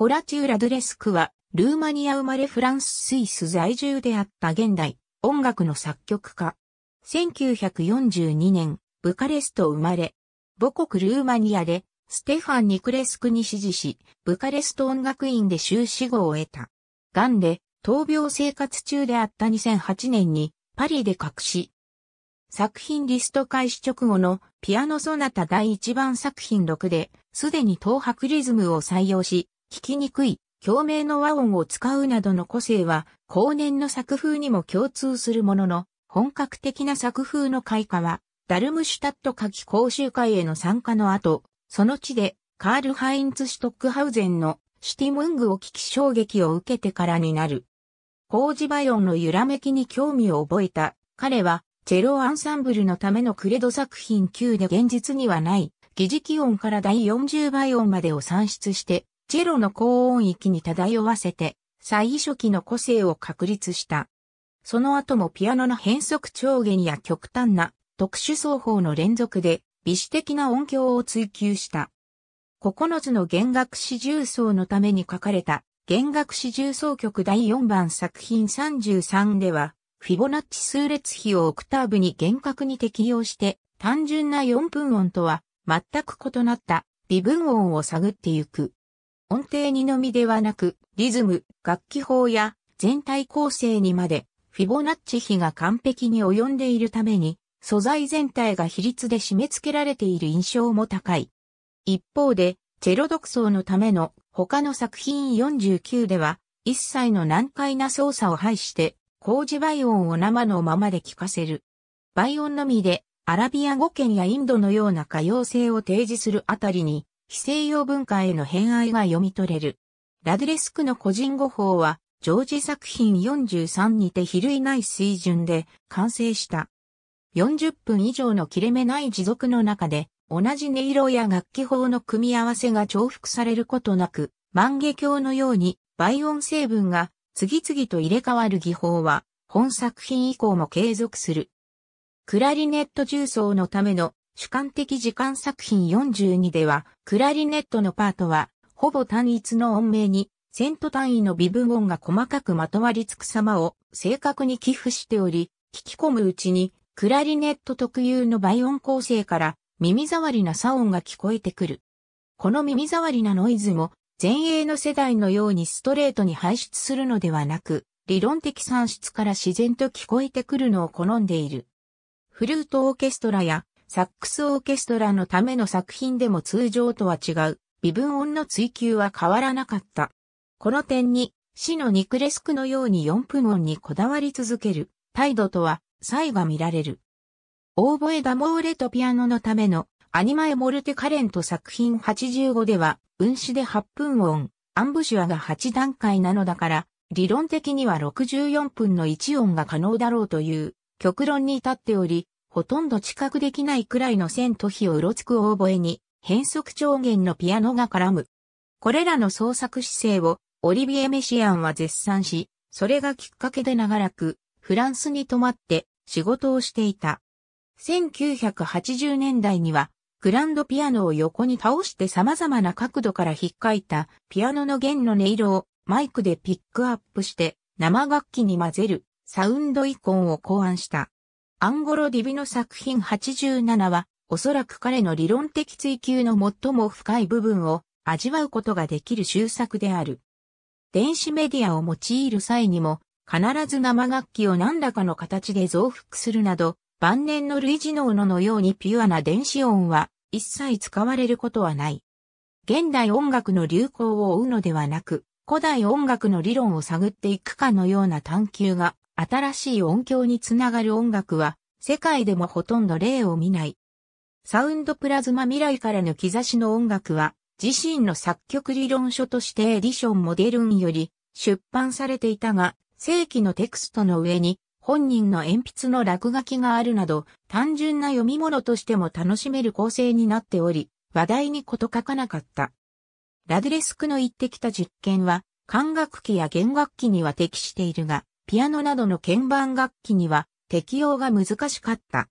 ホラチュー・ラドレスクは、ルーマニア生まれフランス・スイス在住であった現代、音楽の作曲家。1942年、ブカレスト生まれ、母国ルーマニアで、ステファン・ニクレスクに支持し、ブカレスト音楽院で修士号を得た。ンで、闘病生活中であった2008年に、パリで隠し、作品リスト開始直後のピアノソナタ第1番作品6で、すでに東白リズムを採用し、聞きにくい、共鳴の和音を使うなどの個性は、後年の作風にも共通するものの、本格的な作風の開花は、ダルムシュタット夏季講習会への参加の後、その地で、カール・ハインツ・シュトックハウゼンのシティムングを聞き衝撃を受けてからになる。工事バイオンの揺らめきに興味を覚えた。彼は、チェロアンサンブルのためのクレド作品9で現実にはない、疑似気音から第40倍音までを算出して、チェロの高音域に漂わせて、最初期の個性を確立した。その後もピアノの変則長弦や極端な特殊奏法の連続で微視的な音響を追求した。9つの弦楽四重奏のために書かれた弦楽四重奏曲第4番作品33では、フィボナッチ数列比をオクターブに厳格に適用して、単純な4分音とは全く異なった微分音を探ってゆく。音程にのみではなく、リズム、楽器法や全体構成にまで、フィボナッチ比が完璧に及んでいるために、素材全体が比率で締め付けられている印象も高い。一方で、チェロ独奏のための他の作品49では、一切の難解な操作を排して、工事倍音を生のままで聞かせる。倍音のみで、アラビア語圏やインドのような可用性を提示するあたりに、非西洋文化への偏愛が読み取れる。ラドレスクの個人語法は、常時作品43にて比類ない水準で完成した。40分以上の切れ目ない持続の中で、同じ音色や楽器法の組み合わせが重複されることなく、万華鏡のように倍音成分が次々と入れ替わる技法は、本作品以降も継続する。クラリネット重奏のための主観的時間作品42では、クラリネットのパートは、ほぼ単一の音名に、セント単位の微分音が細かくまとわりつく様を正確に寄付しており、聞き込むうちに、クラリネット特有の倍音構成から、耳障りな差音が聞こえてくる。この耳障りなノイズも、前衛の世代のようにストレートに排出するのではなく、理論的算出から自然と聞こえてくるのを好んでいる。フルートオーケストラやサックスオーケストラのための作品でも通常とは違う、微分音の追求は変わらなかった。この点に、死のニクレスクのように4分音にこだわり続ける、態度とは、差異が見られる。オーボエダモーレとピアノのための、アニマエモルテカレント作品85では、運指で8分音、アンブシュアが8段階なのだから、理論的には64分の1音が可能だろうという、極論に至っており、ほとんど知覚できないくらいの線と比をうろつく大声に、変則調弦のピアノが絡む。これらの創作姿勢を、オリビエ・メシアンは絶賛し、それがきっかけで長らく、フランスに泊まって仕事をしていた。1980年代には、グランドピアノを横に倒して様々な角度から引っかいたピアノの弦の音色をマイクでピックアップして生楽器に混ぜるサウンドイコンを考案した。アンゴロ・ディビの作品87は、おそらく彼の理論的追求の最も深い部分を味わうことができる終作である。電子メディアを用いる際にも、必ず生楽器を何らかの形で増幅するなど、晩年の類似のののようにピュアな電子音は一切使われることはない。現代音楽の流行を追うのではなく、古代音楽の理論を探っていくかのような探求が、新しい音響につながる音楽は、世界でもほとんど例を見ない。サウンドプラズマ未来からの兆しの音楽は、自身の作曲理論書としてエディションモデルンより出版されていたが、正規のテクストの上に本人の鉛筆の落書きがあるなど、単純な読み物としても楽しめる構成になっており、話題にこと書かなかった。ラデレスクの言ってきた実験は、管楽器や弦楽器には適しているが、ピアノなどの鍵盤楽器には適用が難しかった。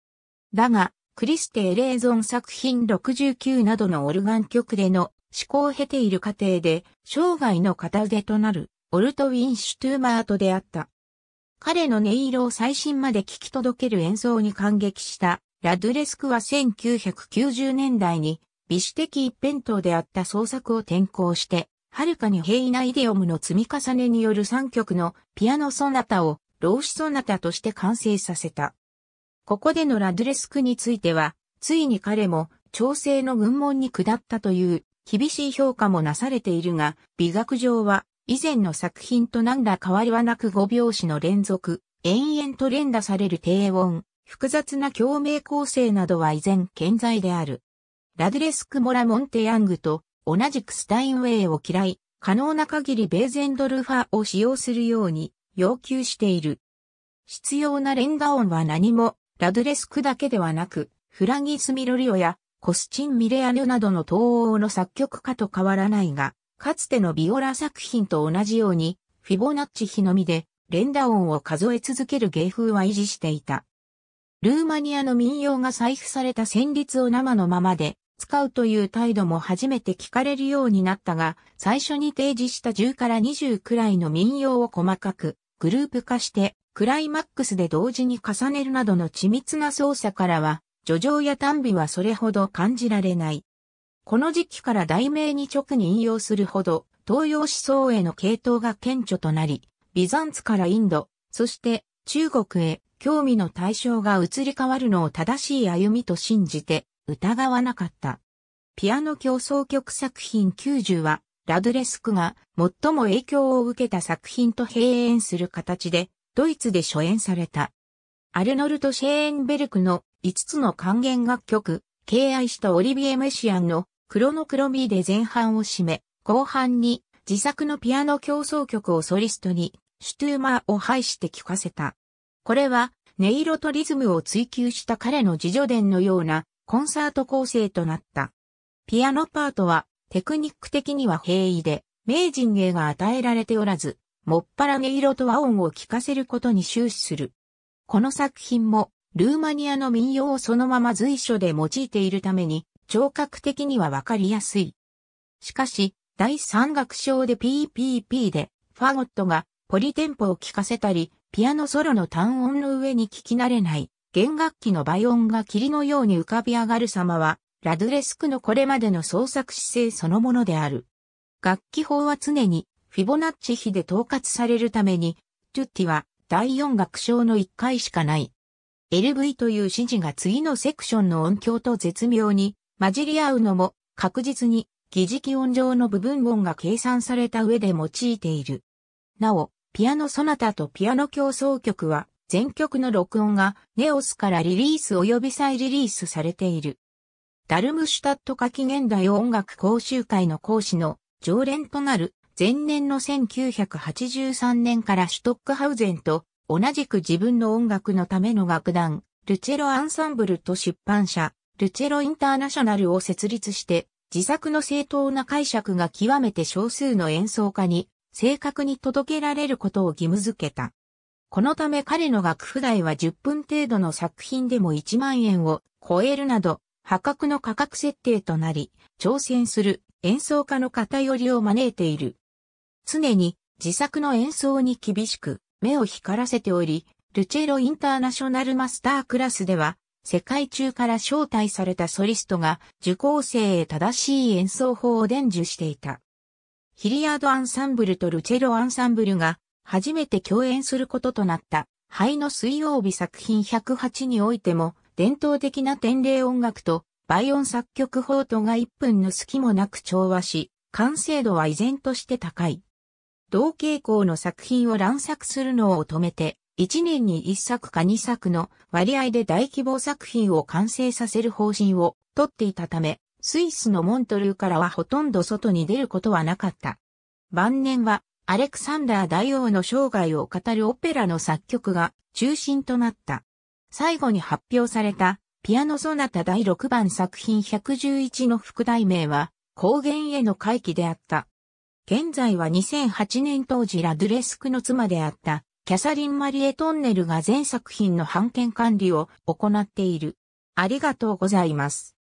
だが、クリステ・エレーゾン作品69などのオルガン曲での思考を経ている過程で、生涯の片腕となる、オルト・ウィンシュトゥーマーと出会った。彼の音色を最新まで聞き届ける演奏に感激したラドゥレスクは1990年代に美史的一辺倒であった創作を転向して、はるかに平易なイデオムの積み重ねによる3曲のピアノソナタをローそソナタとして完成させた。ここでのラドレスクについては、ついに彼も調整の軍門に下ったという厳しい評価もなされているが、美学上は以前の作品と何ら変わりはなく5拍子の連続、延々と連打される低音、複雑な共鳴構成などは依然健在である。ラドレスク・モラ・モンテ・ヤングと同じくスタインウェイを嫌い、可能な限りベーゼンドルファーを使用するように要求している。必要な連打音は何も、ラドレスクだけではなく、フラギス・ミロリオやコスチン・ミレアヌなどの東欧の作曲家と変わらないが、かつてのビオラ作品と同じように、フィボナッチ日のみで、連打音を数え続ける芸風は維持していた。ルーマニアの民謡が採布された旋律を生のままで使うという態度も初めて聞かれるようになったが、最初に提示した10から20くらいの民謡を細かくグループ化してクライマックスで同時に重ねるなどの緻密な操作からは、叙情や短美はそれほど感じられない。この時期から題名に直に引用するほど、東洋思想への系統が顕著となり、ビザンツからインド、そして中国へ興味の対象が移り変わるのを正しい歩みと信じて疑わなかった。ピアノ競争曲作品90はラドレスクが最も影響を受けた作品と併演する形で、ドイツで初演された。アルノルト・シェーンベルクの5つの還元楽曲、敬愛したオリビエ・メシアンのクロノクロミーで前半を締め、後半に自作のピアノ競争曲をソリストにシュトゥーマーを配して聴かせた。これは音色とリズムを追求した彼の自助伝のようなコンサート構成となった。ピアノパートはテクニック的には平易で、名人芸が与えられておらず、もっぱら音色と和音を聞かせることに終始する。この作品も、ルーマニアの民謡をそのまま随所で用いているために、聴覚的にはわかりやすい。しかし、第三楽章で PPP で、ファゴットがポリテンポを聞かせたり、ピアノソロの単音の上に聞き慣れない、弦楽器の倍音が霧のように浮かび上がる様は、ラドレスクのこれまでの創作姿勢そのものである。楽器法は常にフィボナッチ比で統括されるために、トゥッティは第4楽章の1回しかない。LV という指示が次のセクションの音響と絶妙に混じり合うのも確実に疑似気音上の部分音が計算された上で用いている。なお、ピアノソナタとピアノ競争曲は全曲の録音がネオスからリリース及び再リリースされている。ダルムシュタット夏季現代音楽講習会の講師の常連となる前年の1983年からシュトックハウゼンと同じく自分の音楽のための楽団、ルチェロアンサンブルと出版社、ルチェロインターナショナルを設立して、自作の正当な解釈が極めて少数の演奏家に正確に届けられることを義務づけた。このため彼の楽譜代は10分程度の作品でも1万円を超えるなど破格の価格設定となり、挑戦する演奏家の偏りを招いている。常に自作の演奏に厳しく目を光らせており、ルチェロインターナショナルマスタークラスでは、世界中から招待されたソリストが受講生へ正しい演奏法を伝授していた。ヒリアードアンサンブルとルチェロアンサンブルが初めて共演することとなった、灰の水曜日作品108においても、伝統的な典礼音楽と倍音作曲法とが1分の隙もなく調和し、完成度は依然として高い。同傾向の作品を乱作するのを止めて、1年に1作か2作の割合で大規模作品を完成させる方針をとっていたため、スイスのモントルーからはほとんど外に出ることはなかった。晩年はアレクサンダー大王の生涯を語るオペラの作曲が中心となった。最後に発表されたピアノソナタ第6番作品111の副題名は、高原への回帰であった。現在は2008年当時ラドゥレスクの妻であった、キャサリン・マリエ・トンネルが全作品の版権管理を行っている。ありがとうございます。